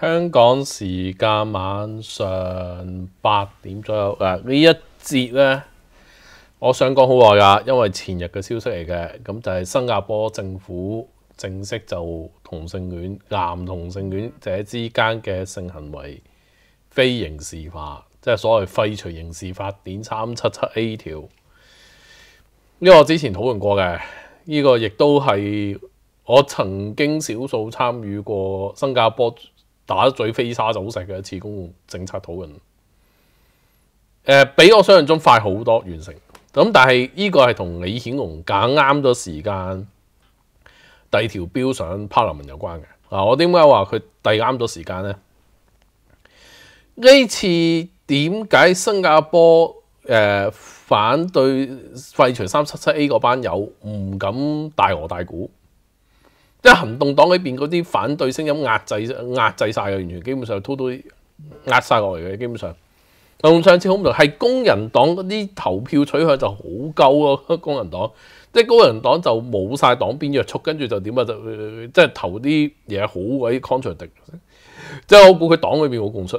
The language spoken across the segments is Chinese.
香港时间晚上八点左右啊，呢一节咧，我想讲好耐噶，因为前日嘅消息嚟嘅，咁就系新加坡政府正式就同性恋、男同性恋者之间嘅性行为非刑事化。即係所謂廢除刑事法典三七七 A 條，呢個之前討論過嘅，呢個亦都係我曾經少數參與過新加坡打得最飛沙走石嘅一次公共政策討論。誒，比我想象中快好多完成。咁但係呢個係同李顯龍揀啱咗時間，第二條標上 e n 文有關嘅嗱。我點解話佢第啱咗時間呢？呢次。点解新加坡诶反对废除三七七 A 嗰班友唔敢大额大鼓？即系行动党裏边嗰啲反对声音压制压制晒嘅，完全基本上拖到压晒落嚟嘅，基本上同上次好唔同，系工人党嗰啲投票取向就好鳩咯。工人党即系工人党就冇晒党编约束，跟住就点啊？就即系投啲嘢好鬼 contradict，即系我估佢党里边冇共识。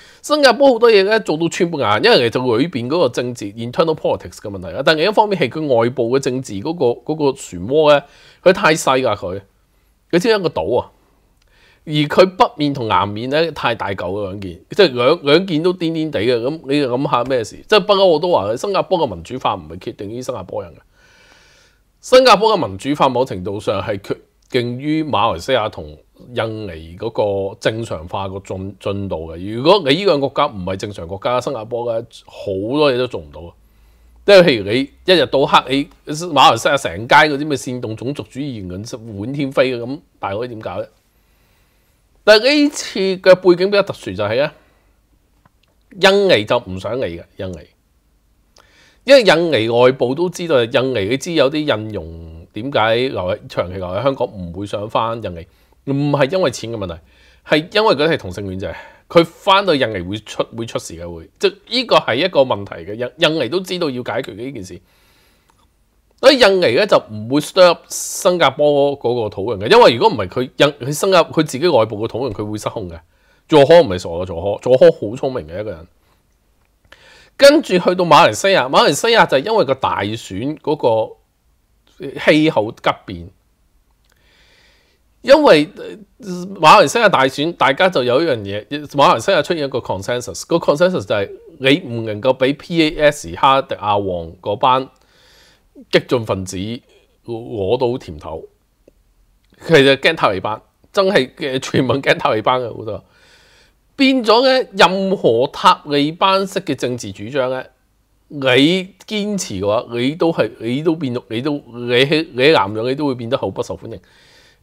新加坡好多嘢咧做到穿不眼，因為其實裏邊嗰個政治 internal politics 嘅問題啦。但另一方面係佢外部嘅政治嗰個嗰個漩渦咧，佢太細噶佢，佢只係一個島啊。而佢北面同南面咧太大嚿嘅兩件，即係兩兩件都癲癲地嘅。咁你諗下咩事？即係不嬲我都話，新加坡嘅民主化唔係決定於新加坡人嘅。新加坡嘅民主化某程度上係強勁於馬來西亞同。印尼嗰個正常化個進進度嘅。如果你依個國家唔係正常國家，新加坡嘅好多嘢都做唔到啊。即係譬如你一日到黑，你馬來西亞成街嗰啲咩煽動種族主義咁滿天飛嘅咁，大可點搞咧？但係呢次嘅背景比較特殊就係啊，印尼就唔想嚟嘅印尼，因為印尼外部都知道印尼，你知有啲印佣點解留喺長期留喺香港唔會想翻印尼。唔系因为钱嘅问题，系因为佢系同性恋者，佢翻到印尼会出会出事嘅会，即呢个系一个问题嘅，印印尼都知道要解决嘅呢件事。所以印尼咧就唔会 stop 新加坡嗰个讨论嘅，因为如果唔系佢印佢新加坡佢自己外部嘅讨论佢会失控嘅。佐科唔系傻嘅，佐科佐科好聪明嘅一个人。跟住去到马来西亚，马来西亚就系因为个大选嗰个气候急变。因為馬來西亞大選，大家就有一樣嘢。馬來西亞出現一個 consensus，個 consensus 就係你唔能夠俾 P.A.S. 哈迪亞王嗰班激進分子攞到甜頭。其實驚塔利班真係嘅全民驚塔利班嘅好多變咗咧。任何塔利班式嘅政治主張咧，你堅持嘅話，你都係你都變到你都你你南洋你都會變得好不受歡迎。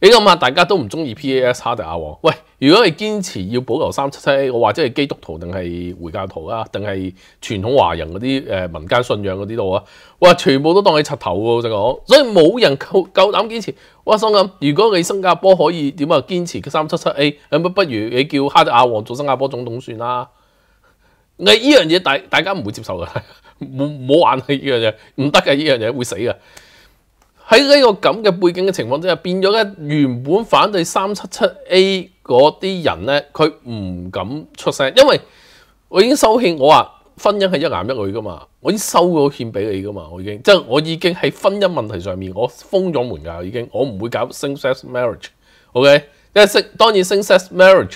你谂下，大家都唔中意 PAS 哈特阿王。喂，如果你坚持要保留三七七 A，我或者系基督徒定系回教徒啊，定系传统华人嗰啲诶民间信仰嗰啲度啊，哇，全部都当你柒头喎，想讲，所以冇人够够胆坚持。我心谂，如果你新加坡可以点啊坚持三七七 A，咁不如你叫哈特亞王做新加坡总统算啦。你依样嘢大大家唔会接受噶，冇冇玩，依样嘢唔得嘅，依样嘢会死噶。喺呢個咁嘅背景嘅情況之下，變咗咧原本反對三七七 A 嗰啲人咧，佢唔敢出聲，因為我已經收欠，我話婚姻係一男一女噶嘛，我已經收咗欠俾你噶嘛，我已經即係我已經喺婚姻問題上面我封咗門㗎，已經我唔會搞 m a r r i a g e o k 因性當然 marriage。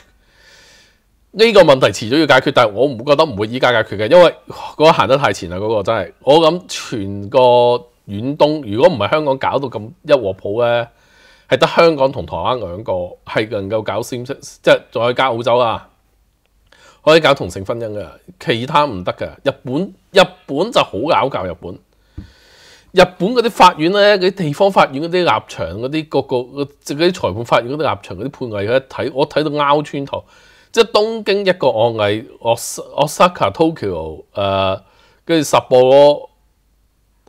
呢個問題遲早要解決，但係我唔覺得唔會依家解決嘅，因為嗰個行得太前啦，嗰個真係我諗全個。遠東如果唔係香港搞到咁一鍋鋪咧，係得香港同台灣兩個係能夠搞先，即係再加澳洲啊，可以搞同性婚姻嘅，其他唔得噶。日本日本就好拗教日本日本嗰啲法院咧，嗰啲地方法院嗰啲立場，嗰啲個個嗰啲裁判法院嗰啲立場嗰啲判例，佢一睇我睇到拗穿頭，即係東京一個案例，Os a k a Tokyo 誒，跟住十咯。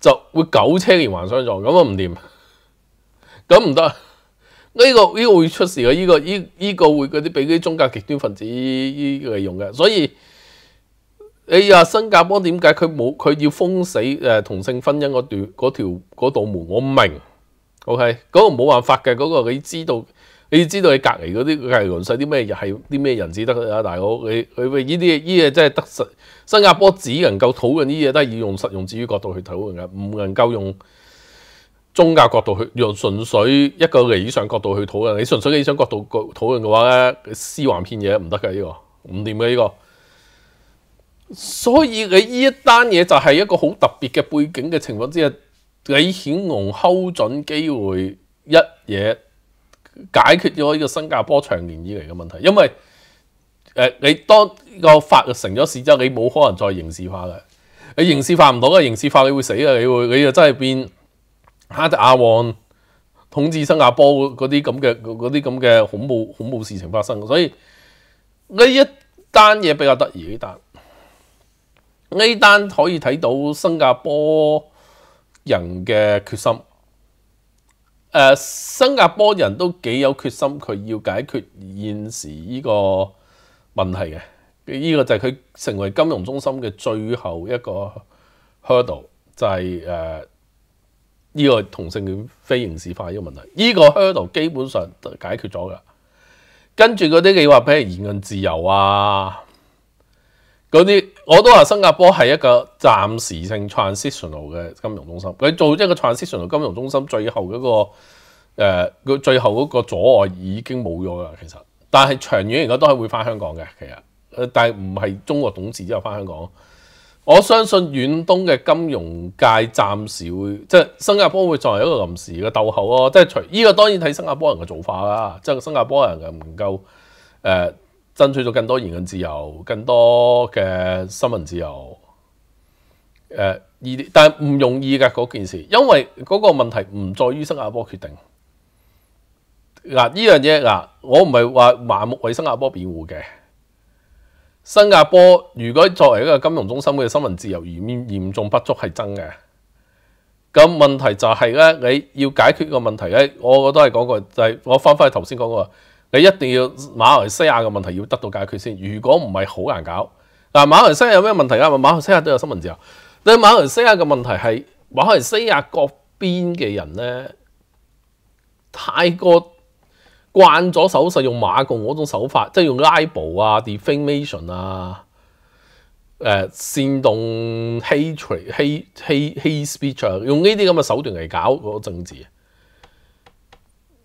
就會九車連環相撞，咁啊唔掂，咁唔得，呢個呢會出事嘅，呢個依依個會嗰啲俾啲宗教極端分子依利用嘅，所以你話新加坡點解佢冇佢要封死誒同性婚姻嗰段嗰條嗰道門，我明，OK，嗰個冇辦法嘅，嗰個你知道。你要知道你隔離嗰啲離論世啲咩？係啲咩人至得啊？大佬，你佢呢啲呢嘢真係得實新加坡只能夠討論呢啲嘢，都係要用實用至於角度去討論嘅，唔能夠用宗教角度去用純粹一個理想角度去討論。你純粹理想角度講討論嘅話咧，思幻片嘢唔得㗎呢個，唔掂嘅呢個。所以你呢一單嘢就係一個好特別嘅背景嘅情況之下，你顯惡睺準機會一嘢。解決咗呢個新加坡長年以嚟嘅問題，因為誒你當個法成咗事之後，你冇可能再刑事化嘅，你刑事化唔到嘅，刑事化你會死啊！你會你就真係變阿阿旺統治新加坡嗰啲咁嘅啲咁嘅恐怖恐怖事情發生，所以呢一單嘢比較得意呢單，呢單可以睇到新加坡人嘅決心。誒新加坡人都幾有決心，佢要解決現時呢個問題嘅。呢個就係佢成為金融中心嘅最後一個 hurdle，就係誒呢個同性戀非刑事化呢個問題。呢個 hurdle 基本上解決咗噶，跟住嗰啲你話如言論自由啊嗰啲。我都話新加坡係一個暫時性 transitional 嘅金融中心，佢做一個 transitional 金融中心最後嗰個誒，佢最後嗰個阻礙已經冇咗啦。其實，但係長遠嚟講都係會翻香港嘅，其實，但係唔係中國董事之後翻香港。我相信遠東嘅金融界暫時會即係新加坡會作為一個臨時嘅鬥口咯，即係除依個當然睇新加坡人嘅做法啦，即係新加坡人嘅唔夠誒。争取咗更多言论自由、更多嘅新闻自由，诶，依但系唔容易嘅嗰件事，因为嗰个问题唔在于新加坡决定。嗱，呢样嘢嗱，我唔系话盲目为新加坡辩护嘅。新加坡如果作为一个金融中心嘅新闻自由严严重不足系真嘅，咁问题就系咧，你要解决个问题咧，我覺得系嗰個就系我翻翻头先讲个。你一定要馬來西亞嘅問題要得到解決先。如果唔係，好難搞。嗱，馬來西亞有咩問題啊？馬來西亞都有新聞自由。對馬來西亞嘅問題係馬來西亞各邊嘅人咧，太過慣咗手勢，用馬共嗰種手法，即係用 libel 啊、defamation 啊、誒煽動 hatred、hate、hate speech 啊，用呢啲咁嘅手段嚟搞嗰個政治。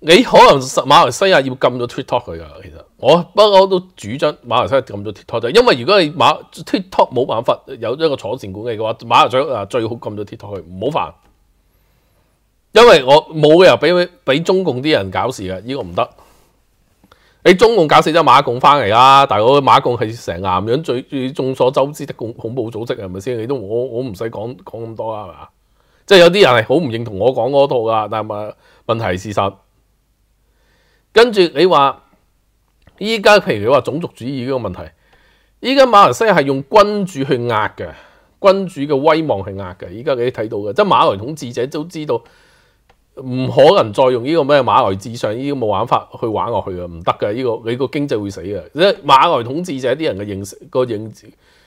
你可能馬來西亞要禁咗 TikTok 佢噶，其實我不過都主張馬來西亞禁咗 TikTok 啫，因為如果你馬 TikTok 冇辦法有一個坐前管理嘅話，馬來西亞最好禁咗 TikTok 佢唔好煩，因為我冇理由俾俾中共啲人搞事嘅，呢個唔得。你中共搞死咗馬共翻嚟啦，但係個馬共係成岩樣最眾所周知的恐恐怖組織係咪先？你都我我唔使講講咁多啦，係嘛？即係有啲人係好唔認同我講嗰套噶，但係問題事實。跟住你话，依家譬如你话种族主义呢个问题，依家马来西亚系用君主去压嘅，君主嘅威望去压嘅。依家你睇到嘅，即系马来统治者都知道唔可能再用呢个咩马来至上呢个冇玩法去玩落去嘅，唔得嘅呢个你个经济会死嘅。即系马来统治者啲人嘅认识个认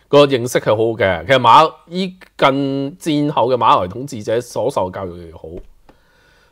个认识系好嘅，其实马依近战后嘅马来统治者所受教育又好。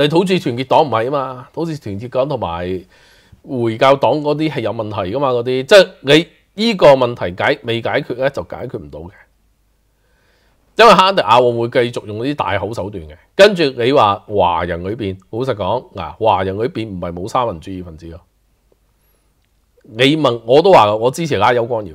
你土著團結黨唔係啊嘛，土著團結黨同埋回教黨嗰啲係有問題噶嘛，嗰啲即係你依個問題解未解決咧就解決唔到嘅，因為哈迪亞會繼續用啲大好手段嘅。跟住你話華人裏邊，老實講嗱，華人裏邊唔係冇三民主義分子咯。你問我都話，我支持拉邱光耀，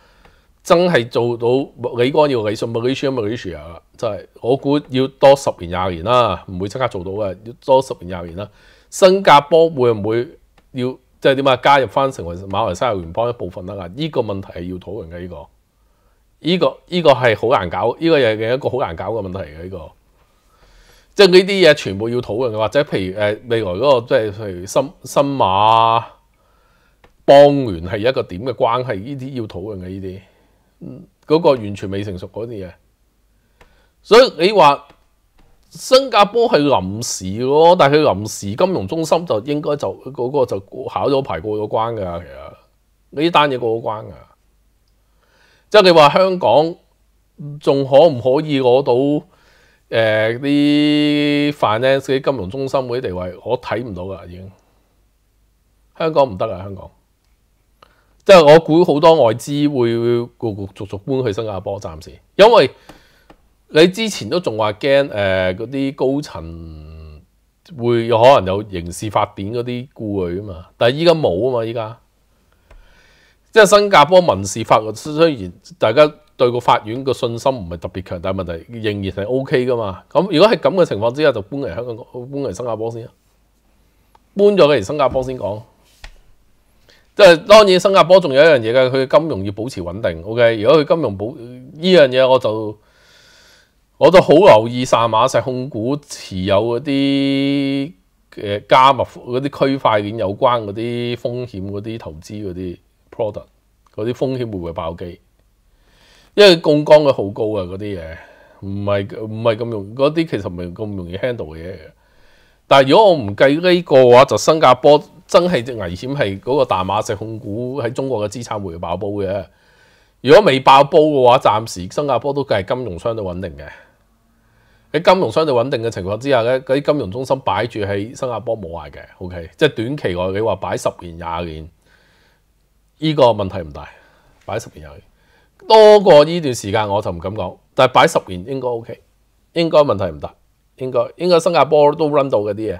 真係做到李光耀理 s i Malaysia Malaysia 係我估要多十年廿年啦，唔會即刻做到嘅，要多十年廿年啦。新加坡會唔會要即係點啊？加入翻成為馬來西亞聯邦一部分得啊？依個問題係要討論嘅，依個依個依個係好難搞，依個又係一個好難搞嘅問題嘅，依個即係呢啲嘢全部要討論嘅，或者譬如誒未來嗰個即係新新馬邦聯係一個點嘅關係，呢啲要討論嘅呢啲。嗰个完全未成熟嗰啲嘢，所以你话新加坡系临时咯，但系佢临时金融中心就应该就嗰个就考咗牌过咗关噶，其实呢单嘢过咗关噶。即系你话香港仲可唔可以攞到诶啲 finance 啲金融中心嗰啲地位，我睇唔到噶，已经香港唔得啊！香港。即系我估好多外資會陸陸續續搬去新加坡暫時，因為你之前都仲話驚誒嗰啲高層會有可能有刑事法典嗰啲顧慮啊嘛，但係依家冇啊嘛，依家即係新加坡民事法雖然大家對個法院個信心唔係特別強，但係問題仍然係 O K 噶嘛。咁如果係咁嘅情況之下，就搬嚟香港，搬嚟新加坡先啊，搬咗嚟新加坡先講。咁當然新加坡仲有一樣嘢嘅，佢金融要保持穩定。OK，如果佢金融保呢樣嘢，我就我就好留意薩馬石控股持有嗰啲嘅加密嗰啲區塊鏈有關嗰啲風險嗰啲投資嗰啲 product，嗰啲風險會唔會爆機？因為杠杆佢好高啊，嗰啲嘢唔係唔係咁容嗰啲，其實唔係咁容易 handle 嘅。嘢。但係如果我唔計呢個嘅話，就新加坡。真係隻危險係嗰個大馬石控股喺中國嘅資產會爆煲嘅。如果未爆煲嘅話，暫時新加坡都計係金融相對穩定嘅。喺金融相對穩定嘅情況之下咧，嗰啲金融中心擺住喺新加坡冇壞嘅。OK，即係短期內你話擺十年廿年，依個問題唔大。擺十年廿年多過依段時間我就唔敢講，但係擺十年應該 OK，應該問題唔大，應該應該新加坡都 run 到嗰啲嘢。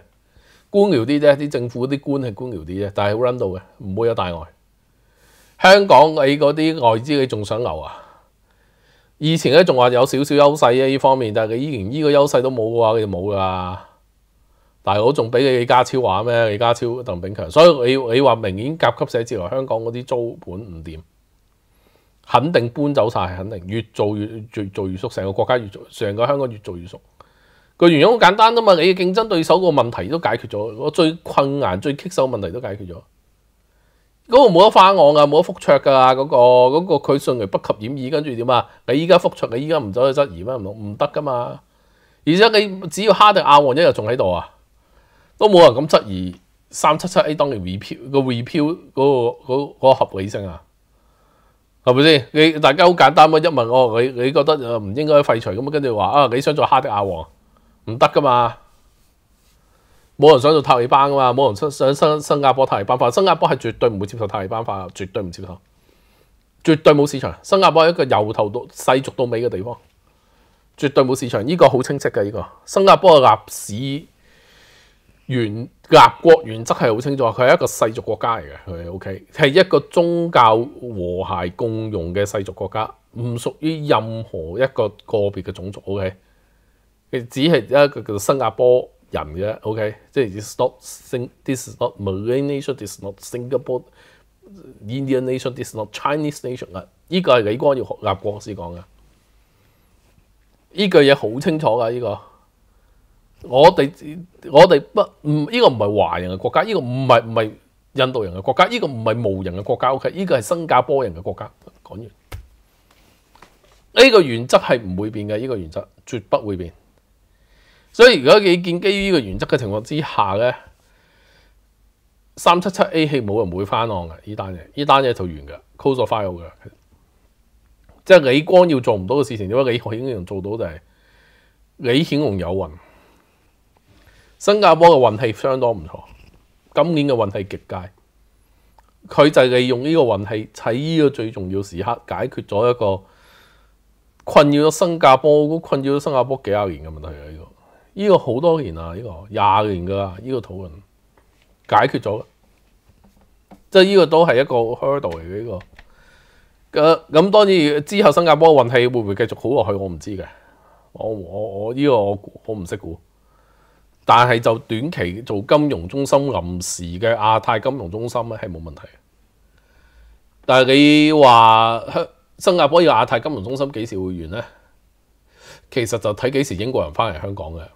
官僚啲啫，啲政府啲官係官僚啲啫，但係好 r u n 到嘅，唔會有大礙。香港你嗰啲外資你仲想留啊？以前咧仲話有少少優勢嘅呢方面，但係佢依然依個優勢都冇嘅話，佢就冇噶。但大佬仲俾你李家超話咩？李家超、鄧炳強，所以你你話明顯夾級寫字樓，香港嗰啲租盤唔掂，肯定搬走晒，肯定越做越越做越縮，成個國家越做，成個香港越做越縮。個原因好簡單啊嘛，你嘅競爭對手個問題都解決咗，我最困難最棘手問題都解決咗。嗰個冇得化案噶，冇得覆灼噶嗰個嗰個佢信雷不及掩耳跟住點啊？你依家覆灼，你依家唔走去質疑咩？唔唔得噶嘛。而且你只要哈迪亞王一日仲喺度啊，都冇人咁質疑三七七 A 當年 re 票個 re 票嗰個嗰個合理性啊，係咪先？你大家好簡單啊，一問我你你覺得唔應該廢除咁跟住話啊，你想做哈迪亞王？唔得噶嘛，冇人想做塔利班噶嘛，冇人想新新加坡塔利班法，新加坡系绝对唔会接受塔利班法，绝对唔接受，绝对冇市场。新加坡系一个由头到世俗到尾嘅地方，绝对冇市场。呢个好清晰嘅，呢个新加坡嘅立市原、国原则系好清楚，佢系一个世俗国家嚟嘅，佢 OK，系一个宗教和谐共融嘅世俗国家，唔属于任何一个个别嘅种族，OK。佢只係一個叫做新加坡人嘅，OK，即係，is not Sing，this is not m a l a y t i a n t h i s is not Singapore，Indian nation，this is not Chinese nation 啊。依個係李光耀新加坡師講嘅，依句嘢好清楚㗎。依個我哋我哋不唔呢個唔係華人嘅國家，呢個唔係唔系印度人嘅國家，呢個唔係无人嘅國家，OK，呢個係新加坡人嘅國家。講完呢個原則係唔會變嘅，呢個原則絕不會變。所以如果你建基于呢个原则嘅情况之下咧，三七七 A 系冇人会翻岸嘅，呢单嘢呢单嘢就完嘅，close file 嘅。即系李光要做唔到嘅事情，点解李显英做到？就系李显龙有运，新加坡嘅运气相当唔错，今年嘅运气极佳。佢就利用呢个运气，喺呢个最重要时刻解决咗一个困扰咗新加坡、困扰咗新加坡几廿年嘅问题喺个。呢個好多年啦，呢個廿年噶呢個討論解決咗，即係呢個都係一個 hurdle 嚟嘅呢個。咁當然之後新加坡運氣會唔會繼續好落去，我唔知嘅。我我我依個我我唔識估，但係就短期做金融中心臨時嘅亞太金融中心咧係冇問題但係你話香新加坡要亞太金融中心幾時會完呢？其實就睇幾時英國人翻嚟香港嘅。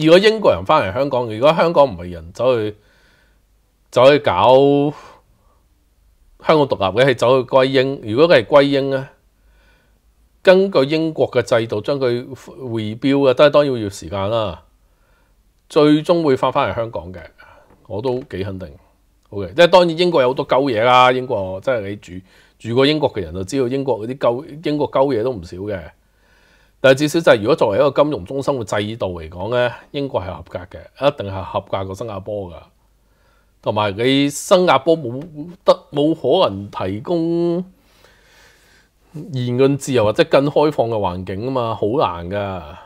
如果英國人翻嚟香港，如果香港唔係人走去走去搞香港獨立嘅，係走去歸英。如果佢係歸英咧，根據英國嘅制度將佢回標嘅，都當然要時間啦。最終會翻翻嚟香港嘅，我都幾肯定。O K，即係當然英國有好多鳩嘢啦。英國即係你住住過英國嘅人就知道，英國嗰啲鳩英國鳩嘢都唔少嘅。但至少就係，如果作為一個金融中心嘅制度嚟講咧，英國係合格嘅，一定係合格過新加坡噶。同埋你新加坡冇得冇可能提供言論自由或者更開放嘅環境啊嘛，好難噶。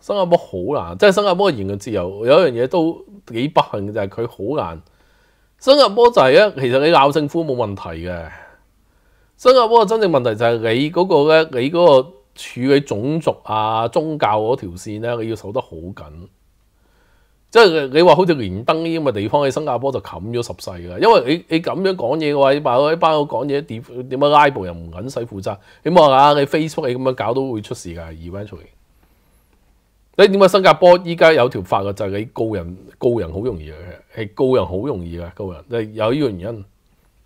新加坡好難，即係新加坡嘅言論自由有一樣嘢都幾不幸嘅就係佢好難。新加坡就係咧，其實你鬧政府冇問題嘅。新加坡嘅真正問題就係你嗰個咧，你嗰個。處理種族啊、宗教嗰條線咧，你要守得好緊。即係你話好似連登呢啲咁嘅地方喺新加坡就冚咗十世㗎，因為你你咁樣講嘢嘅話，你辦一班我講嘢點點樣拉布又唔肯使負責，你冇下，你 Facebook 你咁樣搞都會出事㗎，eventually。你點解新加坡依家有條法嘅就係你告人告人好容易嘅，係告人好容易嘅告人，即係有呢樣因。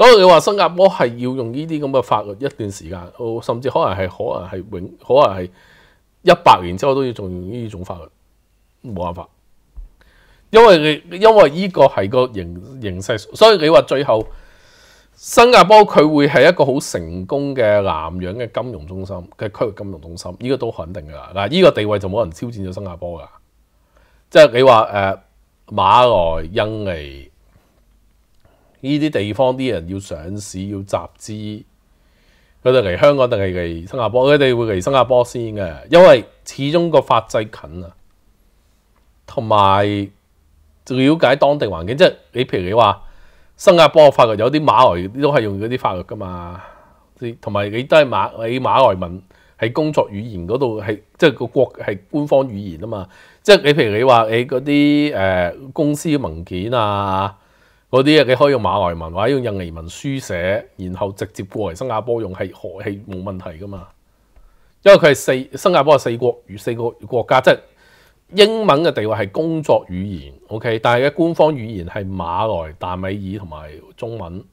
所以你話新加坡係要用呢啲咁嘅法律一段時間，甚至可能係可能係永，可能係一百年之後都要用呢種法律，冇辦法，因為你因為呢個係個形形勢，所以你話最後新加坡佢會係一個好成功嘅南洋嘅金融中心嘅區域金融中心，依個都肯定㗎啦。嗱，依個地位就冇人挑戰咗新加坡㗎，即係你話誒馬來印尼。呢啲地方啲人要上市要集資，佢哋嚟香港定系嚟新加坡？佢哋會嚟新加坡先嘅，因為始終個法制近啊，同埋了解當地環境。即係你譬如你話新加坡法律有啲馬來，都係用嗰啲法律噶嘛。同埋你都係馬你馬來文係工作語言嗰度係即係個國係官方語言啊嘛。即係你譬如你話你嗰啲誒公司文件啊。嗰啲啊，可以用馬來文或者用印尼文書寫，然後直接過嚟新加坡用係何氣冇問題噶嘛，因為佢係四新加坡係四國語四個國家，即係英文嘅地位係工作語言，OK，但係嘅官方語言係馬來、大米爾同埋中文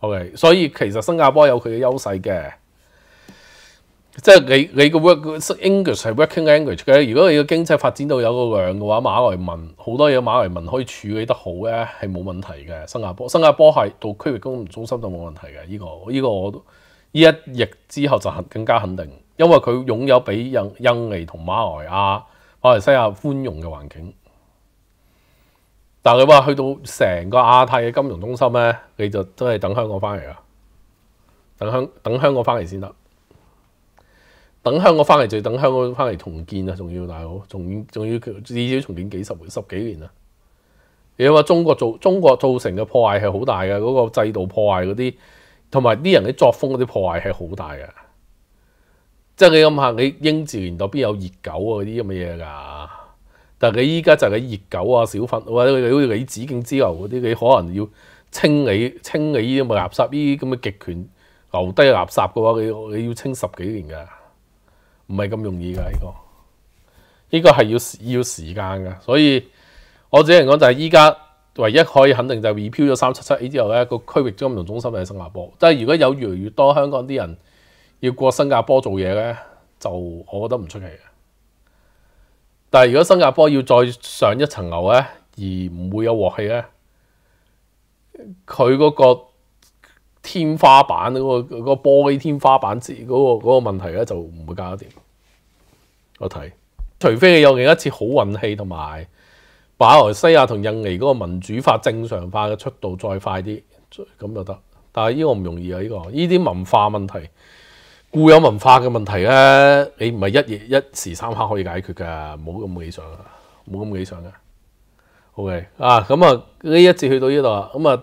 ，OK，所以其實新加坡有佢嘅優勢嘅。即係你你個 working English 係 working language 嘅。如果你個經濟發展到有個量嘅話，馬來文好多嘢馬來文可以處理得好咧，係冇問題嘅。新加坡新加坡係到區域公共中心都冇問題嘅。依個依個我呢依一役之後就更加肯定，因為佢擁有比印印尼同馬來亞、馬來西亞寬容嘅環境。但係你話去到成個亞太嘅金融中心咧，你就真係等香港翻嚟啊！等香等香港翻嚟先得。等香港翻嚟就等香港翻嚟重建啊！仲要大佬，仲仲要至少重建幾十、十幾年啊！你話中國造、中國造成嘅破壞係好大嘅，嗰個制度破壞嗰啲，同埋啲人啲作風嗰啲破壞係好大嘅。即係你諗下，你英治年代邊有熱狗啊？嗰啲咁嘅嘢㗎。但係你依家就係熱狗啊、小粉或者好似你紙敬之流嗰啲，你可能要清理清理依啲咁嘅垃圾，依啲咁嘅極權留低嘅垃圾嘅話，你你要清十幾年㗎。唔係咁容易㗎。呢個，呢個係要要時間嘅，所以我只能講就係依家唯一可以肯定就係 r e l 咗三七七 A 之後咧，個區域金融中心係新加坡。但係如果有越嚟越多香港啲人要過新加坡做嘢咧，就我覺得唔出奇嘅。但係如果新加坡要再上一層樓咧，而唔會有鑊氣咧，佢嗰個。天花板嗰個個玻璃天花板嗰個嗰個問題咧就唔會搞得掂，我睇除非你有另一次好運氣同埋馬來西亞同印尼嗰個民主化正常化嘅速度再快啲，咁就得。但系呢個唔容易啊！呢個呢啲文化問題、固有文化嘅問題咧，你唔係一夜一時三刻可以解決嘅，冇咁理想，啊，冇咁理想嘅。OK 啊，咁啊呢一節去到呢度啊，咁啊。